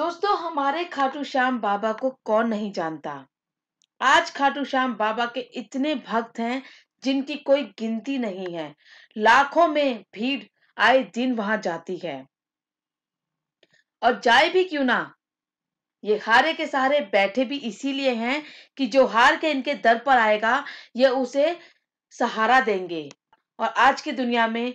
दोस्तों हमारे खाटू श्याम बाबा को कौन नहीं जानता आज खाटू श्याम बाबा के इतने भक्त हैं जिनकी कोई गिनती नहीं है लाखों में भीड़ आए दिन वहां जाती है और जाए भी क्यों ना ये हारे के सहारे बैठे भी इसीलिए हैं कि जो हार के इनके दर पर आएगा ये उसे सहारा देंगे और आज की दुनिया में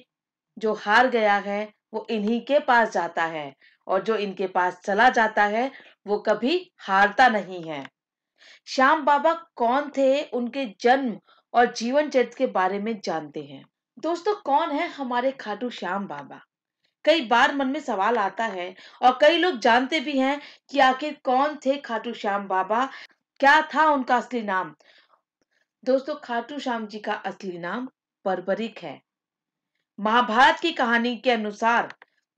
जो हार गया है वो इन्हीं के पास जाता है और जो इनके पास चला जाता है वो कभी हारता नहीं है श्याम बाबा कौन थे उनके जन्म और जीवन चरित्र के बारे में जानते हैं दोस्तों कौन है हमारे खाटू श्याम बाबा कई बार मन में सवाल आता है और कई लोग जानते भी हैं कि आखिर कौन थे खाटू श्याम बाबा क्या था उनका असली नाम दोस्तों खाटू श्याम जी का असली नाम परबरिक है महाभारत की कहानी के अनुसार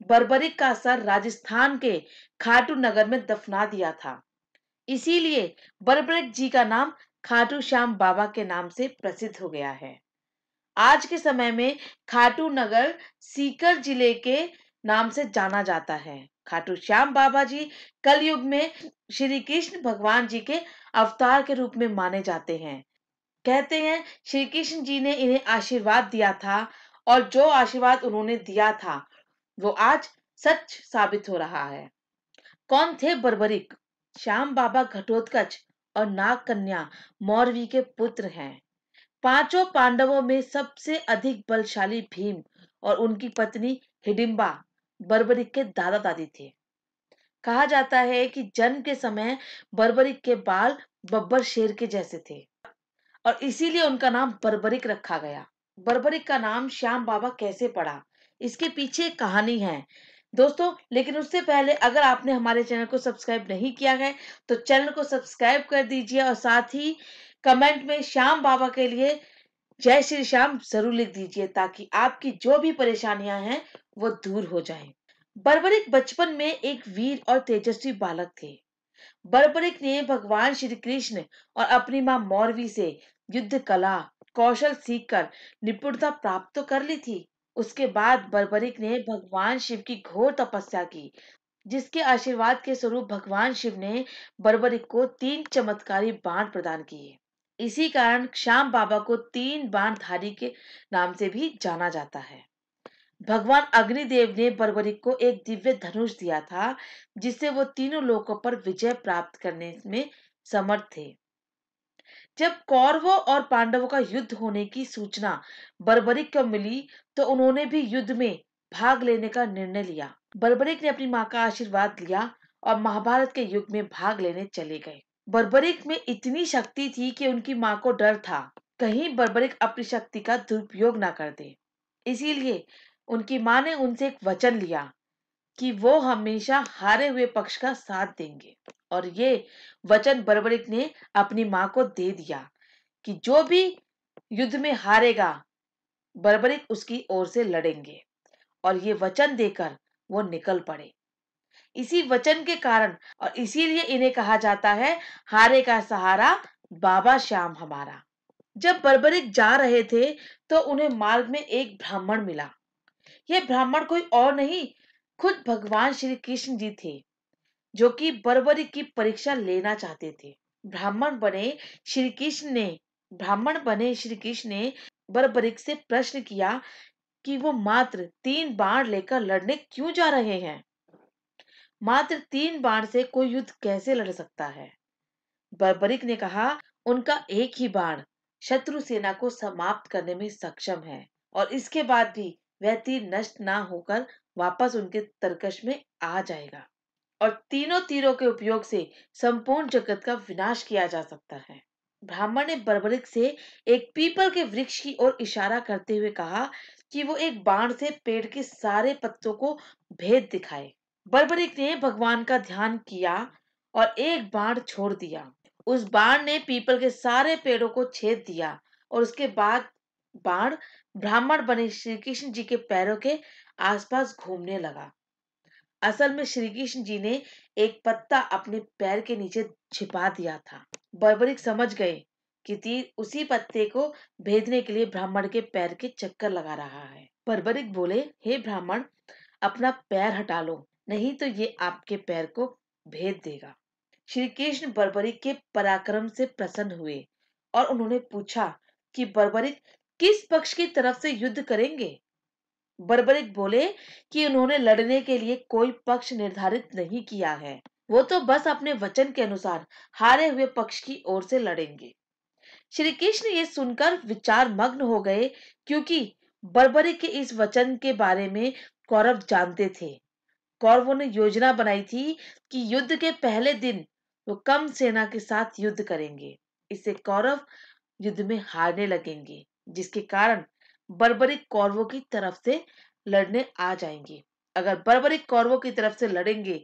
बर्बरिक का असर राजस्थान के खाटू नगर में दफना दिया था इसीलिए बर्बरिक जी का नाम खाटू श्याम बाबा के नाम से प्रसिद्ध हो गया है आज के समय में खाटू नगर सीकर जिले के नाम से जाना जाता है खाटू श्याम बाबा जी कलयुग में श्री कृष्ण भगवान जी के अवतार के रूप में माने जाते हैं कहते हैं श्री कृष्ण जी ने इन्हें आशीर्वाद दिया था और जो आशीर्वाद उन्होंने दिया था वो आज सच साबित हो रहा है कौन थे बर्बरिक श्याम बाबा घटोत्कच और नाग कन्या मौरवी के पुत्र हैं पांचों पांडवों में सबसे अधिक बलशाली भीम और उनकी पत्नी हिडिम्बा बर्बरिक के दादा दादी थे कहा जाता है कि जन्म के समय बर्बरिक के बाल बब्बर शेर के जैसे थे और इसीलिए उनका नाम बर्बरिक रखा गया बर्बरिक का नाम श्याम बाबा कैसे पड़ा इसके पीछे एक कहानी है दोस्तों लेकिन उससे पहले अगर आपने हमारे चैनल को सब्सक्राइब नहीं किया है तो चैनल को सब्सक्राइब कर दीजिए और साथ ही कमेंट में श्याम बाबा के लिए जय श्री श्याम जरूर लिख दीजिए ताकि आपकी जो भी परेशानियां हैं वो दूर हो जाए बर्बरिक बचपन में एक वीर और तेजस्वी बालक थे बर्बरिक ने भगवान श्री कृष्ण और अपनी माँ मौरवी से युद्ध कला कौशल सीखकर निपुणता प्राप्त तो कर ली थी उसके बाद बर्बरिक ने भगवान शिव की घोर तपस्या की जिसके आशीर्वाद के स्वरूप भगवान शिव ने बर्बरिक को तीन चमत्कारी बाण प्रदान किए इसी कारण श्याम बाबा को तीन बाणधारी के नाम से भी जाना जाता है भगवान अग्निदेव ने बर्बरिक को एक दिव्य धनुष दिया था जिससे वो तीनों लोकों पर विजय प्राप्त करने में समर्थ थे जब कौरवों और पांडवों का युद्ध होने की सूचना बर्बरिक को मिली तो उन्होंने भी युद्ध में भाग लेने का निर्णय लिया बर्बरिक ने अपनी माँ का आशीर्वाद लिया और महाभारत के युग में भाग लेने चले गए बर्बरिक में इतनी शक्ति थी कि उनकी माँ को डर था कहीं बर्बरिक अपनी शक्ति का दुरुपयोग ना कर दे इसीलिए उनकी माँ ने उनसे एक वचन लिया कि वो हमेशा हारे हुए पक्ष का साथ देंगे और ये वचन बर्बरिक ने अपनी माँ को दे दिया कि जो भी युद्ध में हारेगा बरबरिक उसकी ओर से लड़ेंगे और ये वचन देकर वो निकल पड़े इसी वचन के कारण और इसीलिए इन्हें कहा जाता है हारे का सहारा बाबा श्याम हमारा जब बरबरिक जा रहे थे तो उन्हें मार्ग में एक ब्राह्मण मिला यह ब्राह्मण कोई और नहीं खुद भगवान श्री कृष्ण जी थे जो कि बर्बरी की परीक्षा लेना चाहते थे ब्राह्मण बने श्री कृष्ण ने ब्राह्मण बने श्री कृष्ण ने बर्बरिक से प्रश्न किया कि वो मात्र तीन बाण लेकर लड़ने क्यों जा रहे हैं मात्र तीन बाण से कोई युद्ध कैसे लड़ सकता है बर्बरिक ने कहा उनका एक ही बाण शत्रु सेना को समाप्त करने में सक्षम है और इसके बाद भी वह तीर नष्ट ना होकर वापस उनके तरकश में आ जाएगा और तीनों तीरों के उपयोग से संपूर्ण जगत का विनाश किया जा सकता है ब्राह्मण ने बर्बरिक से एक पीपल के वृक्ष की ओर इशारा करते हुए कहा कि वो एक बाण से पेड़ के सारे पत्तों को भेद दिखाए बर्बरिक ने भगवान का ध्यान किया और एक बाण छोड़ दिया उस बाण ने पीपल के सारे पेड़ों को छेद दिया और उसके बाद बाण ब्राह्मण बने श्री कृष्ण जी के पैरों के आसपास घूमने लगा असल में श्री कृष्ण जी ने एक पत्ता अपने पैर के नीचे छिपा दिया था बर्बरिक समझ गए कि तीर उसी पत्ते को भेदने के लिए ब्राह्मण के पैर के चक्कर लगा रहा है बर्बरिक बोले हे ब्राह्मण अपना पैर हटा लो नहीं तो ये आपके पैर को भेद देगा श्री कृष्ण बर्बरिक के पराक्रम से प्रसन्न हुए और उन्होंने पूछा कि बर्बरिक किस पक्ष की तरफ से युद्ध करेंगे बर्बरिक बोले कि उन्होंने लड़ने के लिए कोई पक्ष निर्धारित नहीं किया है वो तो बस अपने वचन के अनुसार हारे हुए पक्ष की ओर से लड़ेंगे श्री कृष्ण ये सुनकर विचार मग्न हो गए क्योंकि बर्बरिक के इस वचन के बारे में कौरव जानते थे कौरवों ने योजना बनाई थी कि युद्ध के पहले दिन वो कम सेना के साथ युद्ध करेंगे इससे कौरव युद्ध में हारने लगेंगे जिसके कारण बर्बरिक कौरवों की तरफ से लड़ने आ जाएंगे अगर बर्बरिक कौरवों की तरफ से लड़ेंगे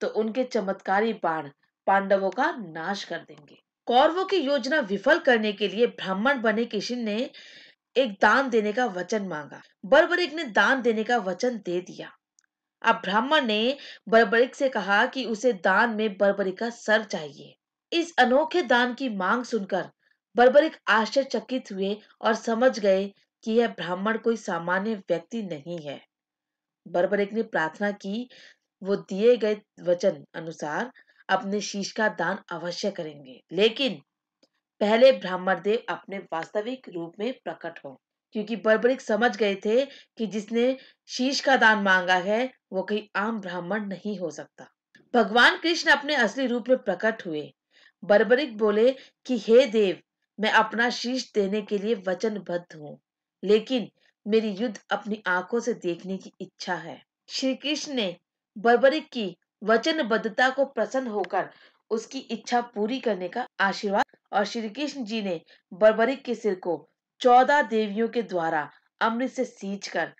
तो उनके चमत्कारी बाण पांडवों का नाश कर देंगे कौरवों की योजना विफल करने के लिए ब्राह्मण बने किशन ने एक दान देने का वचन मांगा बर्बरिक ने दान देने का वचन दे दिया अब ब्राह्मण ने बर्बरिक से कहा कि उसे दान में बर्बरिक का सर चाहिए इस अनोखे दान की मांग सुनकर बर्बरिक आश्चर्यचकित हुए और समझ गए कि यह ब्राह्मण कोई सामान्य व्यक्ति नहीं है बर्बरिक ने प्रार्थना की वो दिए गए वचन अनुसार अपने शीश का दान अवश्य करेंगे लेकिन पहले ब्राह्मण देव अपने वास्तविक रूप में प्रकट हो क्योंकि बर्बरिक समझ गए थे कि जिसने शीश का दान मांगा है वो कोई आम ब्राह्मण नहीं हो सकता भगवान कृष्ण अपने असली रूप में प्रकट हुए बर्बरिक बोले कि हे देव मैं अपना शीश देने के लिए वचनबद्ध हूँ लेकिन मेरी युद्ध अपनी आंखों से देखने की इच्छा है श्री कृष्ण ने बर्बरिक की वचनबद्धता को प्रसन्न होकर उसकी इच्छा पूरी करने का आशीर्वाद और श्री कृष्ण जी ने बर्बरिक के सिर को चौदह देवियों के द्वारा अमृत से सींच कर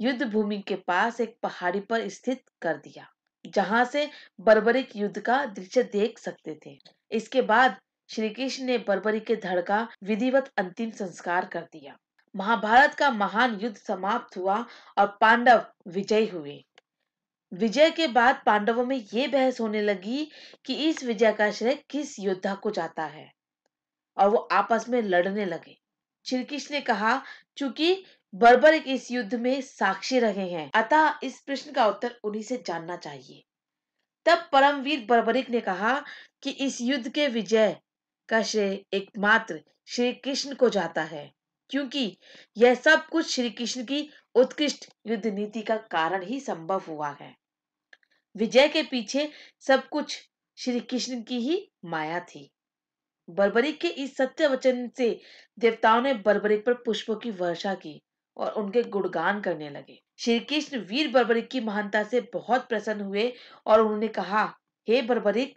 युद्ध भूमि के पास एक पहाड़ी पर स्थित कर दिया जहां से बर्बरिक युद्ध का दृश्य देख सकते थे इसके बाद श्री कृष्ण ने बर्बरिक के धड़ का विधिवत अंतिम संस्कार कर दिया महाभारत का महान युद्ध समाप्त हुआ और पांडव विजय हुए विजय के बाद पांडवों में ये बहस होने लगी कि इस विजय का श्रेय किस योद्धा को जाता है और वो आपस में लड़ने लगे श्री कृष्ण ने कहा चूंकि बर्बर एक इस युद्ध में साक्षी रहे हैं अतः इस प्रश्न का उत्तर उन्हीं से जानना चाहिए तब परमवीर बर्बरिक ने कहा कि इस युद्ध के विजय का श्रेय एकमात्र श्री कृष्ण को जाता है क्योंकि यह सब कुछ श्री कृष्ण की उत्कृष्ट युद्ध नीति का कारण ही संभव हुआ है विजय के पीछे सब कुछ श्री कृष्ण की ही माया थी बर्बरी के इस सत्य वचन से देवताओं ने बर्बरिक पर पुष्पों की वर्षा की और उनके गुणगान करने लगे श्री कृष्ण वीर बर्बरिक की महानता से बहुत प्रसन्न हुए और उन्होंने कहा हे hey बर्बरिक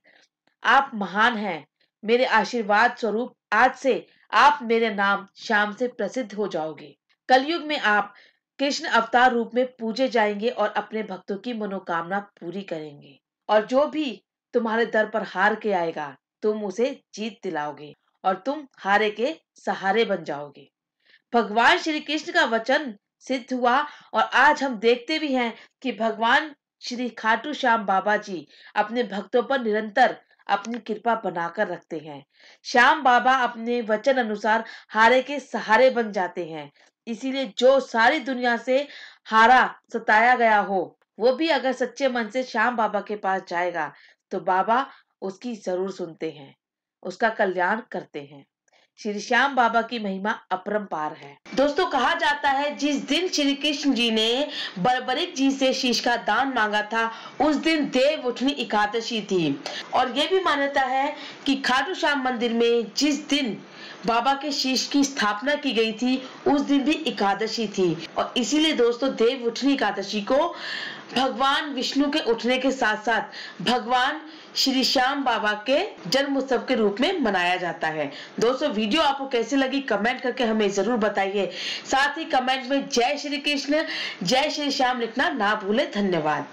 आप महान हैं मेरे आशीर्वाद स्वरूप आज से आप मेरे नाम श्याम से प्रसिद्ध हो जाओगे कलयुग में आप कृष्ण अवतार रूप में पूजे जाएंगे और अपने भक्तों की मनोकामना पूरी करेंगे और जो भी तुम्हारे दर पर हार के आएगा तुम उसे जीत दिलाओगे और तुम हारे के सहारे बन जाओगे भगवान श्री कृष्ण का वचन सिद्ध हुआ और आज हम देखते भी हैं कि भगवान श्री खाटू श्याम बाबा जी अपने भक्तों पर निरंतर अपनी कृपा बनाकर रखते हैं श्याम बाबा अपने वचन अनुसार हारे के सहारे बन जाते हैं इसीलिए जो सारी दुनिया से हारा सताया गया हो वो भी अगर सच्चे मन से श्याम बाबा के पास जाएगा तो बाबा उसकी जरूर सुनते हैं उसका कल्याण करते हैं श्री श्याम बाबा की महिमा अपरंपार है दोस्तों कहा जाता है जिस दिन श्री कृष्ण जी ने बरबरिक जी से शीश का दान मांगा था उस दिन देव उठनी एकादशी थी और ये भी मान्यता है कि खाटू श्याम मंदिर में जिस दिन बाबा के शीश की स्थापना की गई थी उस दिन भी एकादशी थी और इसीलिए दोस्तों देव उठनी एकादशी को भगवान विष्णु के उठने के साथ साथ भगवान श्री श्याम बाबा के जन्म उत्सव के रूप में मनाया जाता है दोस्तों वीडियो आपको कैसे लगी कमेंट करके हमें जरूर बताइए साथ ही कमेंट में जय श्री कृष्ण जय श्री श्याम लिखना ना भूले धन्यवाद